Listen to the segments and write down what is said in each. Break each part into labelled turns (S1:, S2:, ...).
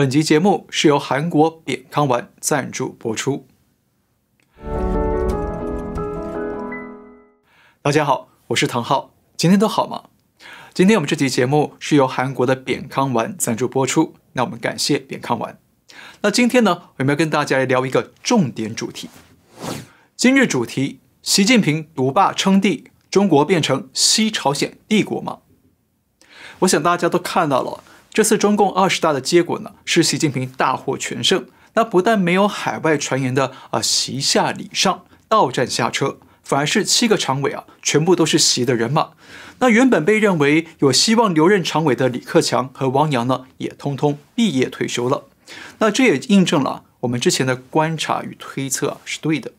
S1: 本集节目是由韩国扁康丸赞助播出。大家好，我是唐浩，今天都好吗？今天我们这集节目是由韩国的扁康丸赞助播出，那我们感谢扁康丸。那今天呢，我们要跟大家来聊一个重点主题。今日主题：习近平独霸称帝，中国变成西朝鲜帝国吗？我想大家都看到了。这次中共二十大的结果呢，是习近平大获全胜。那不但没有海外传言的啊席下礼上到站下车，反而是七个常委啊全部都是习的人马。那原本被认为有希望留任常委的李克强和汪洋呢，也通通毕业退休了。那这也印证了我们之前的观察与推测啊是对的。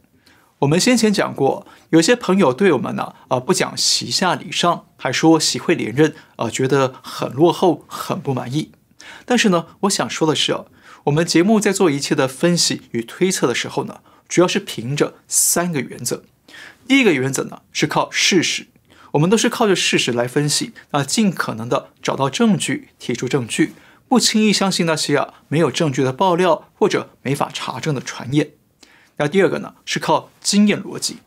S1: 我们先前讲过，有些朋友对我们呢啊不讲席下礼上，还说习会连任啊，觉得很落后，很不满意。但是呢，我想说的是，我们节目在做一切的分析与推测的时候呢，主要是凭着三个原则。第一个原则呢是靠事实，我们都是靠着事实来分析，啊，尽可能的找到证据，提出证据，不轻易相信那些啊没有证据的爆料或者没法查证的传言。那第二个呢，是靠经验逻辑，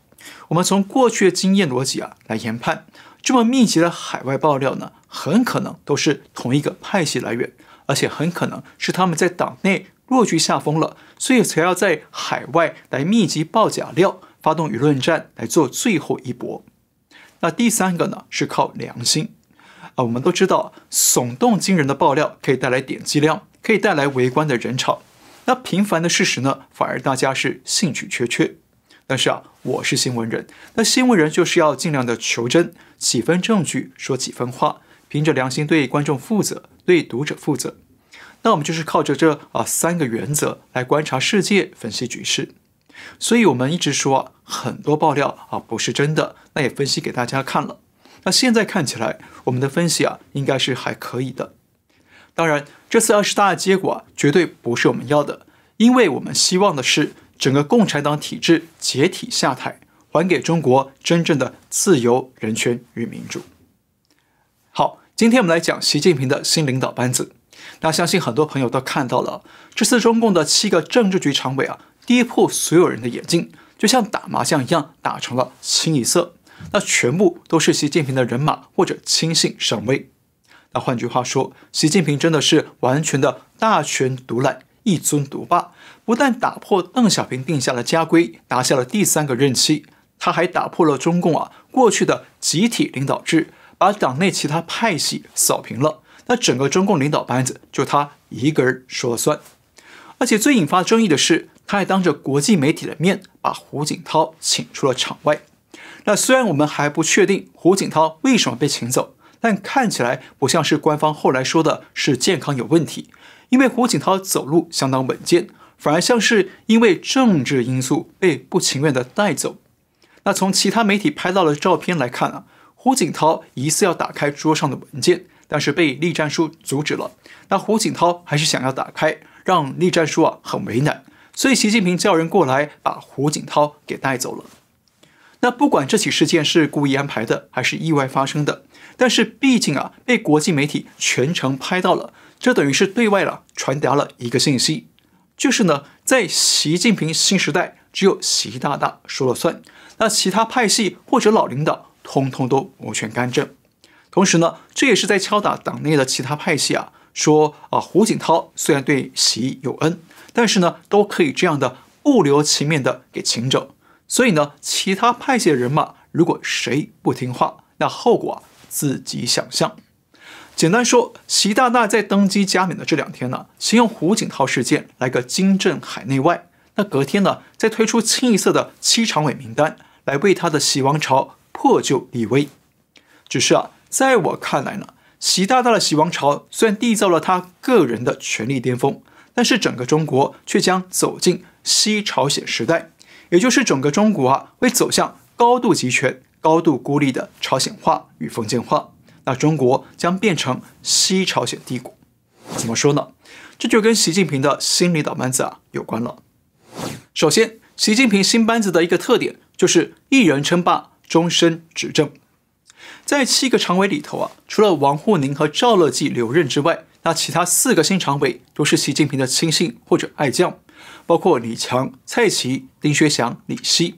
S1: 我们从过去的经验逻辑啊来研判，这么密集的海外爆料呢，很可能都是同一个派系来源，而且很可能是他们在党内落居下风了，所以才要在海外来密集爆假料，发动舆论战来做最后一搏。那第三个呢，是靠良心，啊，我们都知道耸动惊人的爆料可以带来点击量，可以带来围观的人潮。那平凡的事实呢？反而大家是兴趣缺缺。但是啊，我是新闻人，那新闻人就是要尽量的求真，几分证据说几分话，凭着良心对观众负责，对读者负责。那我们就是靠着这啊三个原则来观察世界，分析局势。所以我们一直说很多爆料啊不是真的，那也分析给大家看了。那现在看起来，我们的分析啊应该是还可以的。当然，这次二十大的结果啊、绝对不是我们要的。因为我们希望的是整个共产党体制解体下台，还给中国真正的自由、人权与民主。好，今天我们来讲习近平的新领导班子。那相信很多朋友都看到了，这次中共的七个政治局常委啊，跌破所有人的眼镜，就像打麻将一样打成了清一色，那全部都是习近平的人马或者亲信上位。那换句话说，习近平真的是完全的大权独揽。一尊独霸，不但打破邓小平定下的家规，拿下了第三个任期，他还打破了中共啊过去的集体领导制，把党内其他派系扫平了。那整个中共领导班子就他一个人说了算。而且最引发争议的是，他还当着国际媒体的面把胡锦涛请出了场外。那虽然我们还不确定胡锦涛为什么被请走。但看起来不像是官方后来说的是健康有问题，因为胡锦涛走路相当稳健，反而像是因为政治因素被不情愿的带走。那从其他媒体拍到的照片来看啊，胡锦涛疑似要打开桌上的文件，但是被栗战书阻止了。那胡锦涛还是想要打开，让栗战书啊很为难，所以习近平叫人过来把胡锦涛给带走了。那不管这起事件是故意安排的，还是意外发生的。但是，毕竟啊，被国际媒体全程拍到了，这等于是对外了传达了一个信息，就是呢，在习近平新时代，只有习大大说了算，那其他派系或者老领导，通通都无权干政。同时呢，这也是在敲打党内的其他派系啊，说啊，胡锦涛虽然对习有恩，但是呢，都可以这样的不留情面的给请走。所以呢，其他派系的人马如果谁不听话，那后果啊。自己想象，简单说，习大大在登基加冕的这两天呢，先用胡锦涛事件来个金震海内外，那隔天呢，再推出清一色的七常委名单，来为他的习王朝破旧立威。只是啊，在我看来呢，习大大的习王朝虽然缔造了他个人的权力巅峰，但是整个中国却将走进西朝鲜时代，也就是整个中国啊，会走向高度集权。高度孤立的朝鲜化与封建化，那中国将变成西朝鲜帝国，怎么说呢？这就跟习近平的新领导班子啊有关了。首先，习近平新班子的一个特点就是一人称霸，终身执政。在七个常委里头啊，除了王沪宁和赵乐际留任之外，那其他四个新常委都是习近平的亲信或者爱将，包括李强、蔡奇、丁薛祥、李希。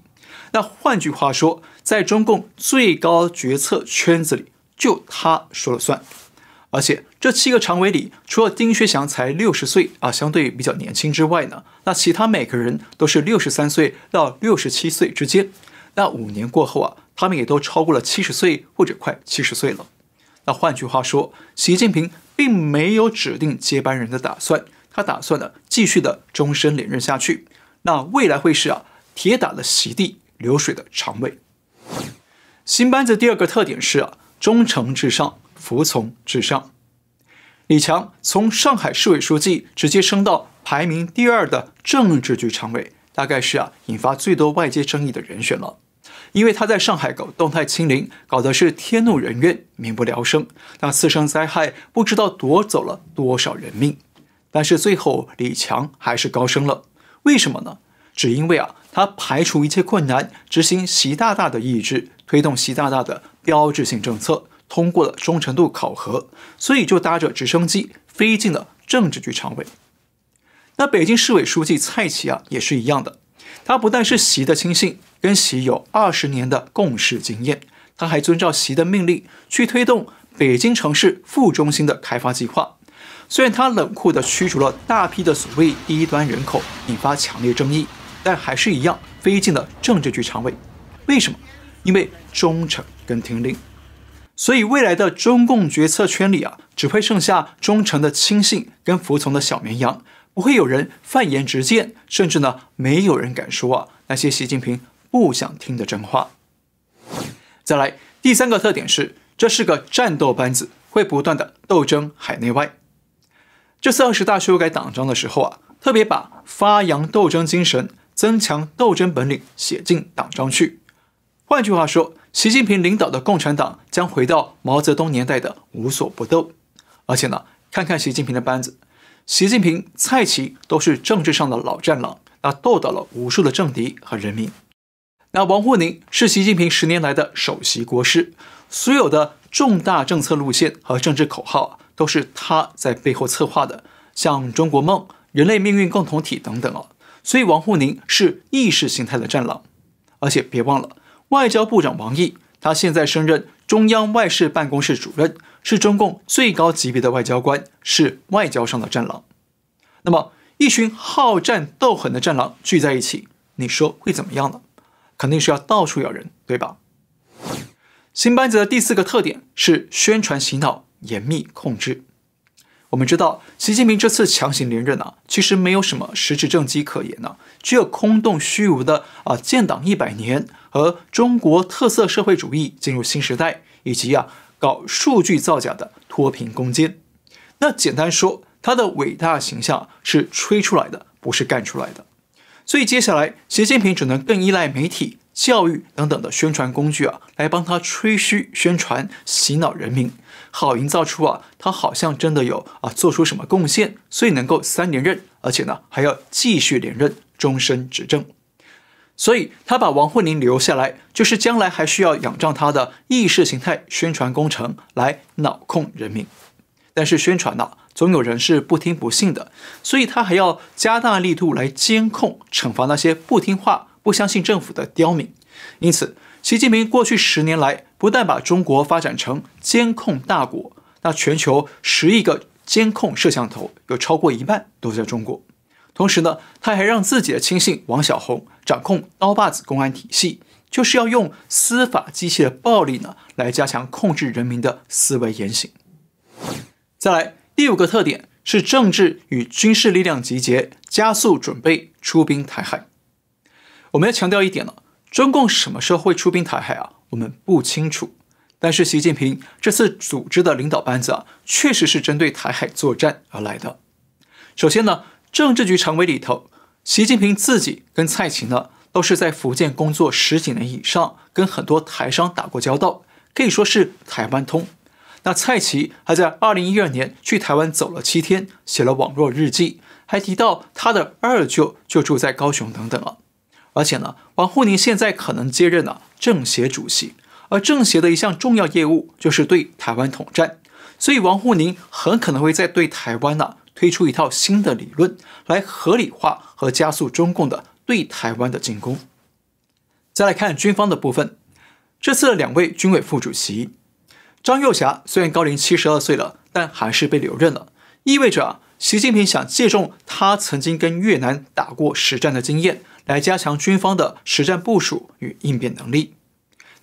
S1: 那换句话说，在中共最高决策圈子里，就他说了算。而且这七个常委里，除了丁薛祥才六十岁啊，相对比较年轻之外呢，那其他每个人都是六十三岁到六十七岁之间。那五年过后啊，他们也都超过了七十岁或者快七十岁了。那换句话说，习近平并没有指定接班人的打算，他打算呢继续的终身连任下去。那未来会是啊铁打的席地。流水的常委，新班子第二个特点是啊，忠诚至上，服从至上。李强从上海市委书记直接升到排名第二的政治局常委，大概是啊引发最多外界争议的人选了，因为他在上海搞动态清零，搞的是天怒人怨，民不聊生，那次生灾害不知道夺走了多少人命。但是最后李强还是高升了，为什么呢？只因为啊。他排除一切困难，执行习大大的意志，推动习大大的标志性政策，通过了忠诚度考核，所以就搭着直升机飞进了政治局常委。那北京市委书记蔡奇啊，也是一样的，他不但是习的亲信，跟习有二十年的共事经验，他还遵照习的命令去推动北京城市副中心的开发计划，虽然他冷酷地驱逐了大批的所谓低端人口，引发强烈争议。但还是一样飞进了政治局常委，为什么？因为忠诚跟听令。所以未来的中共决策圈里啊，只会剩下忠诚的亲信跟服从的小绵羊，不会有人犯言直谏，甚至呢，没有人敢说啊那些习近平不想听的真话。再来，第三个特点是，这是个战斗班子，会不断的斗争海内外。这次二十大修改党章的时候啊，特别把发扬斗争精神。增强斗争本领写进党章去。换句话说，习近平领导的共产党将回到毛泽东年代的无所不斗。而且呢，看看习近平的班子，习近平、蔡奇都是政治上的老战狼，那斗倒了无数的政敌和人民。那王沪宁是习近平十年来的首席国师，所有的重大政策路线和政治口号都是他在背后策划的，像中国梦、人类命运共同体等等啊。所以王沪宁是意识形态的战狼，而且别忘了外交部长王毅，他现在升任中央外事办公室主任，是中共最高级别的外交官，是外交上的战狼。那么一群好战斗狠的战狼聚在一起，你说会怎么样呢？肯定是要到处咬人，对吧？新班子的第四个特点是宣传洗脑严密控制。我们知道，习近平这次强行连任啊，其实没有什么实质政绩可言呢，只有空洞虚无的啊建党一百年和中国特色社会主义进入新时代，以及啊搞数据造假的脱贫攻坚。那简单说，他的伟大形象是吹出来的，不是干出来的。所以接下来，习近平只能更依赖媒体。教育等等的宣传工具啊，来帮他吹嘘、宣传、洗脑人民，好营造出啊，他好像真的有啊做出什么贡献，所以能够三连任，而且呢还要继续连任，终身执政。所以他把王沪宁留下来，就是将来还需要仰仗他的意识形态宣传工程来脑控人民。但是宣传呢，总有人是不听不信的，所以他还要加大力度来监控、惩罚那些不听话。不相信政府的刁民，因此，习近平过去十年来不但把中国发展成监控大国，那全球十亿个监控摄像头有超过一半都在中国。同时呢，他还让自己的亲信王小红掌控刀把子公安体系，就是要用司法机器的暴力呢来加强控制人民的思维言行。再来，第五个特点是政治与军事力量集结，加速准备出兵台海。我们要强调一点呢，中共什么时候会出兵台海啊？我们不清楚。但是习近平这次组织的领导班子啊，确实是针对台海作战而来的。首先呢，政治局常委里头，习近平自己跟蔡奇呢，都是在福建工作十几年以上，跟很多台商打过交道，可以说是台湾通。那蔡奇还在二零一二年去台湾走了七天，写了网络日记，还提到他的二舅就住在高雄等等了。而且呢，王沪宁现在可能接任了政协主席，而政协的一项重要业务就是对台湾统战，所以王沪宁很可能会在对台湾呢推出一套新的理论，来合理化和加速中共的对台湾的进攻。再来看军方的部分，这次的两位军委副主席张幼霞虽然高龄七十二岁了，但还是被留任了，意味着。习近平想借重他曾经跟越南打过实战的经验，来加强军方的实战部署与应变能力。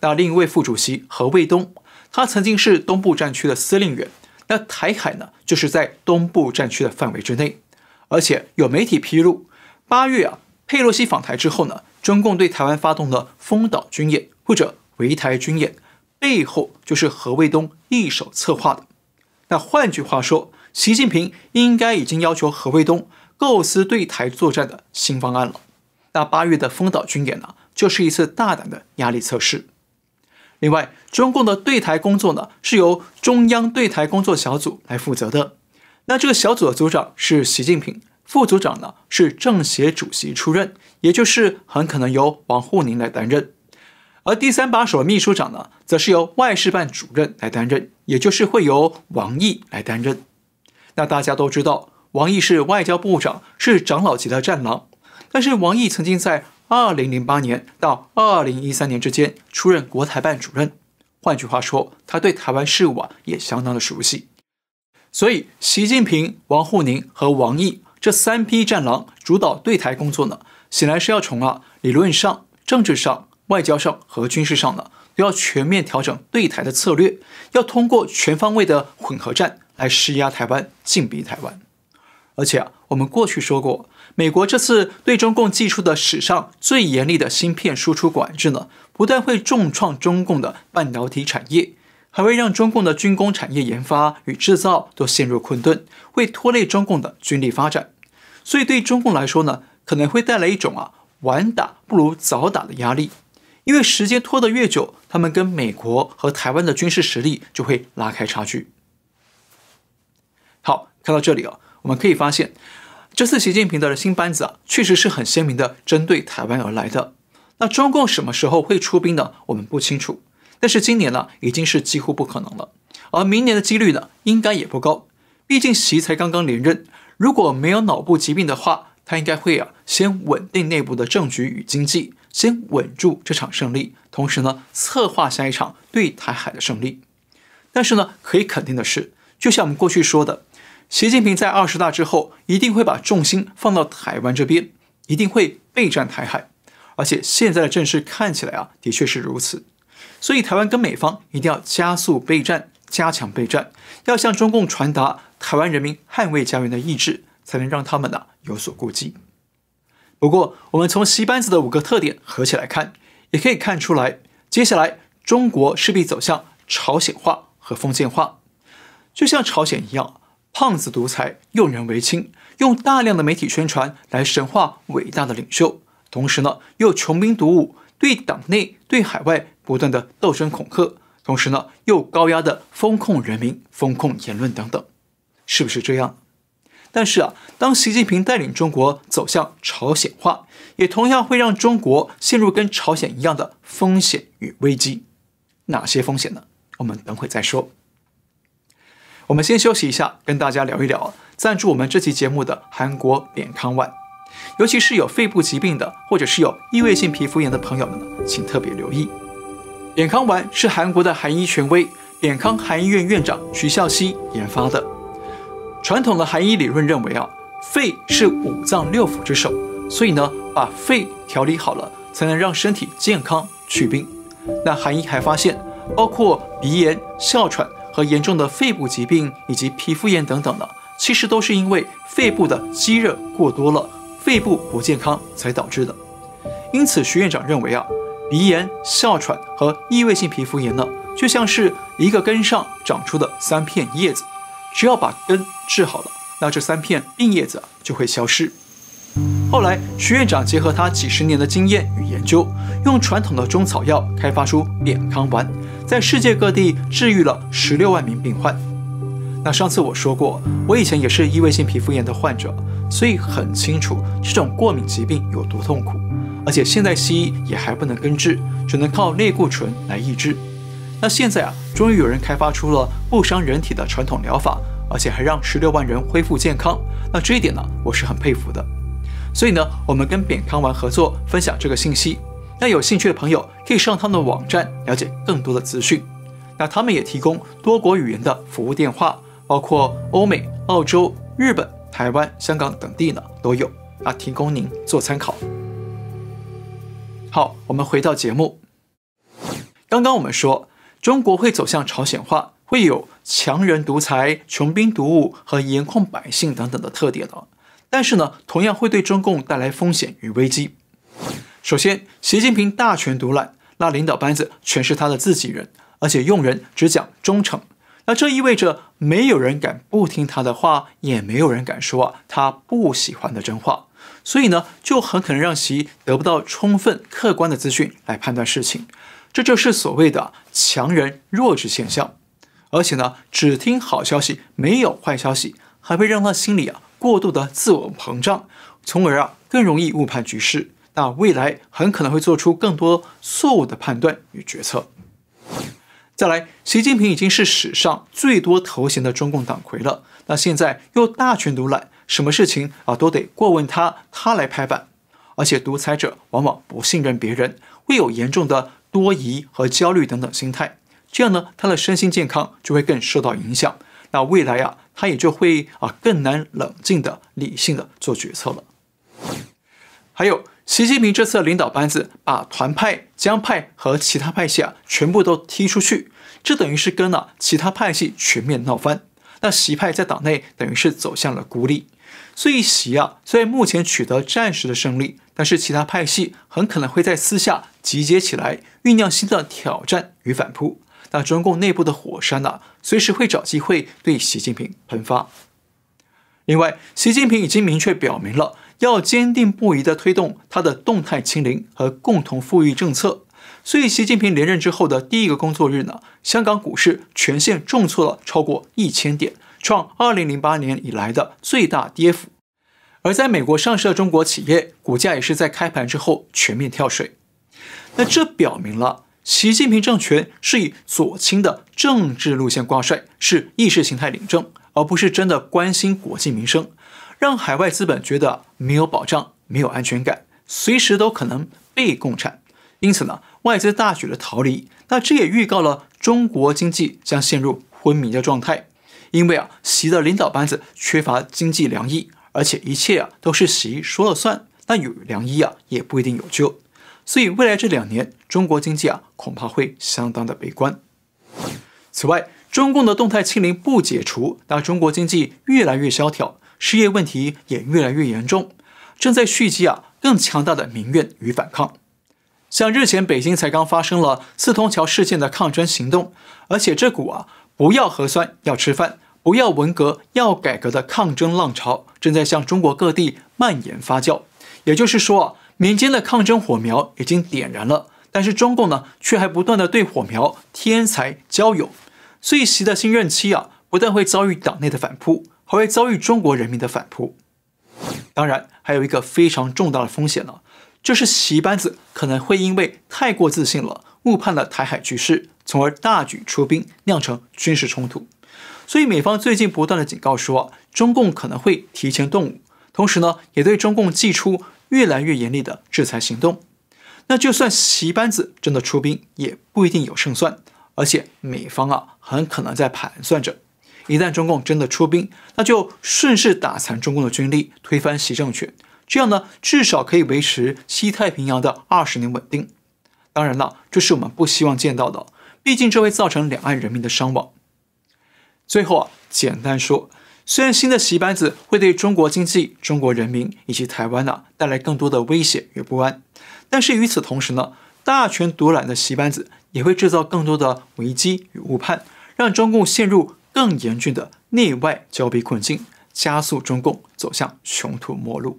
S1: 那另一位副主席何卫东，他曾经是东部战区的司令员。那台海呢，就是在东部战区的范围之内。而且有媒体披露，八月啊，佩洛西访台之后呢，中共对台湾发动了封岛军演或者围台军演，背后就是何卫东一手策划的。那换句话说。习近平应该已经要求何卫东构思对台作战的新方案了。那八月的丰岛军演呢，就是一次大胆的压力测试。另外，中共的对台工作呢，是由中央对台工作小组来负责的。那这个小组的组长是习近平，副组长呢是政协主席出任，也就是很可能由王沪宁来担任。而第三把手秘书长呢，则是由外事办主任来担任，也就是会由王毅来担任。那大家都知道，王毅是外交部长，是长老级的战狼。但是王毅曾经在二零零八年到二零一三年之间出任国台办主任，换句话说，他对台湾事务啊也相当的熟悉。所以，习近平、王沪宁和王毅这三批战狼主导对台工作呢，显然是要从啊理论上、政治上、外交上和军事上呢都要全面调整对台的策略，要通过全方位的混合战。来施压台湾，禁逼台湾。而且啊，我们过去说过，美国这次对中共寄出的史上最严厉的芯片输出管制呢，不但会重创中共的半导体产业，还会让中共的军工产业研发与制造都陷入困顿，会拖累中共的军力发展。所以对中共来说呢，可能会带来一种啊，晚打不如早打的压力，因为时间拖得越久，他们跟美国和台湾的军事实力就会拉开差距。好，看到这里啊，我们可以发现，这次习近平的新班子啊，确实是很鲜明的针对台湾而来的。那中共什么时候会出兵呢？我们不清楚，但是今年呢，已经是几乎不可能了。而明年的几率呢，应该也不高。毕竟习才刚刚连任，如果没有脑部疾病的话，他应该会啊，先稳定内部的政局与经济，先稳住这场胜利，同时呢，策划下一场对台海的胜利。但是呢，可以肯定的是，就像我们过去说的。习近平在二十大之后一定会把重心放到台湾这边，一定会备战台海，而且现在的阵势看起来啊的确是如此，所以台湾跟美方一定要加速备战，加强备战，要向中共传达台湾人民捍卫家园的意志，才能让他们呢有所顾忌。不过，我们从习班子的五个特点合起来看，也可以看出来，接下来中国势必走向朝鲜化和封建化，就像朝鲜一样。胖子独裁，用人唯亲，用大量的媒体宣传来神话伟大的领袖，同时呢又穷兵黩武，对党内对海外不断的斗争恐吓，同时呢又高压的风控人民，风控言论等等，是不是这样？但是啊，当习近平带领中国走向朝鲜化，也同样会让中国陷入跟朝鲜一样的风险与危机。哪些风险呢？我们等会再说。我们先休息一下，跟大家聊一聊赞助我们这期节目的韩国扁康丸，尤其是有肺部疾病的，或者是有异位性皮肤炎的朋友们呢，请特别留意。扁康丸是韩国的韩医权威扁康韩医院院长徐孝熙研发的。传统的韩医理论认为啊，肺是五脏六腑之首，所以呢，把肺调理好了，才能让身体健康祛病。那韩医还发现，包括鼻炎、哮喘。和严重的肺部疾病以及皮肤炎等等的，其实都是因为肺部的积热过多了，肺部不健康才导致的。因此，徐院长认为啊，鼻炎、哮喘和异位性皮肤炎呢，就像是一个根上长出的三片叶子，只要把根治好了，那这三片病叶子就会消失。后来，徐院长结合他几十年的经验与研究，用传统的中草药开发出“扁康丸”，在世界各地治愈了十六万名病患。那上次我说过，我以前也是异位性皮肤炎的患者，所以很清楚这种过敏疾病有多痛苦。而且现在西医也还不能根治，只能靠类固醇来抑制。那现在啊，终于有人开发出了不伤人体的传统疗法，而且还让十六万人恢复健康。那这一点呢，我是很佩服的。所以呢，我们跟扁康丸合作分享这个信息。那有兴趣的朋友可以上他们的网站了解更多的资讯。那他们也提供多国语言的服务电话，包括欧美、澳洲、日本、台湾、香港等地呢都有，啊，提供您做参考。好，我们回到节目。刚刚我们说，中国会走向朝鲜化，会有强人独裁、穷兵黩武和严控百姓等等的特点呢。但是呢，同样会对中共带来风险与危机。首先，习近平大权独揽，那领导班子全是他的自己人，而且用人只讲忠诚，那这意味着没有人敢不听他的话，也没有人敢说啊他不喜欢的真话。所以呢，就很可能让习得不到充分客观的资讯来判断事情，这就是所谓的强人弱智现象。而且呢，只听好消息，没有坏消息，还会让他心里啊。过度的自我膨胀，从而啊更容易误判局势，那未来很可能会做出更多错误的判断与决策。再来，习近平已经是史上最多头衔的中共党魁了，那现在又大权独揽，什么事情啊都得过问他，他来拍板。而且独裁者往往不信任别人，会有严重的多疑和焦虑等等心态，这样呢他的身心健康就会更受到影响。那未来呀。他也就会啊更难冷静的、理性的做决策了。还有，习近平这次领导班子把团派、江派和其他派系啊全部都踢出去，这等于是跟了其他派系全面闹翻。那习派在党内等于是走向了孤立。所以习啊，虽然目前取得暂时的胜利，但是其他派系很可能会在私下集结起来，酝酿新的挑战与反扑。那中共内部的火山呢？随时会找机会对习近平喷发。另外，习近平已经明确表明了要坚定不移地推动他的动态清零和共同富裕政策。所以，习近平连任之后的第一个工作日呢，香港股市全线重挫了超过一千点，创二零零八年以来的最大跌幅。而在美国上市的中国企业股价也是在开盘之后全面跳水。那这表明了。习近平政权是以左倾的政治路线挂帅，是意识形态领政，而不是真的关心国计民生，让海外资本觉得没有保障、没有安全感，随时都可能被共产。因此呢，外资大举的逃离，那这也预告了中国经济将陷入昏迷的状态。因为啊，习的领导班子缺乏经济良医，而且一切啊都是习说了算。那有良医啊，也不一定有救。所以未来这两年，中国经济啊恐怕会相当的悲观。此外，中共的动态清零不解除，那中国经济越来越萧条，失业问题也越来越严重，正在蓄积啊更强大的民怨与反抗。像日前北京才刚发生了四通桥事件的抗争行动，而且这股啊不要核酸要吃饭，不要文革要改革的抗争浪潮正在向中国各地蔓延发酵。也就是说啊。民间的抗争火苗已经点燃了，但是中共呢却还不断的对火苗添柴交油，所以习的新任期啊不但会遭遇党内的反扑，还会遭遇中国人民的反扑。当然，还有一个非常重大的风险呢，就是习班子可能会因为太过自信了，误判了台海局势，从而大举出兵，酿成军事冲突。所以美方最近不断的警告说，中共可能会提前动武，同时呢也对中共寄出。越来越严厉的制裁行动，那就算习班子真的出兵，也不一定有胜算。而且美方啊，很可能在盘算着，一旦中共真的出兵，那就顺势打残中共的军力，推翻习政权。这样呢，至少可以维持西太平洋的二十年稳定。当然了，这是我们不希望见到的，毕竟这会造成两岸人民的伤亡。最后，啊，简单说。虽然新的习班子会对中国经济、中国人民以及台湾呢，带来更多的威胁与不安，但是与此同时呢，大权独揽的习班子也会制造更多的危机与误判，让中共陷入更严峻的内外交逼困境，加速中共走向穷途末路。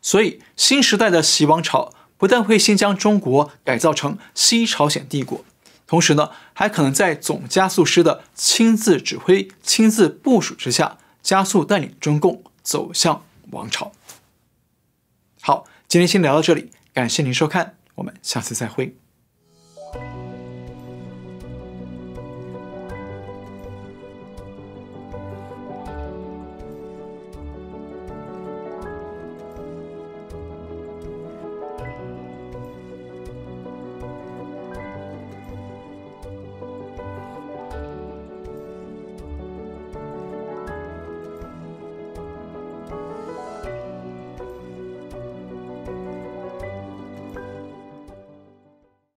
S1: 所以，新时代的习王朝不但会先将中国改造成西朝鲜帝国。同时呢，还可能在总加速师的亲自指挥、亲自部署之下，加速带领中共走向王朝。好，今天先聊到这里，感谢您收看，我们下次再会。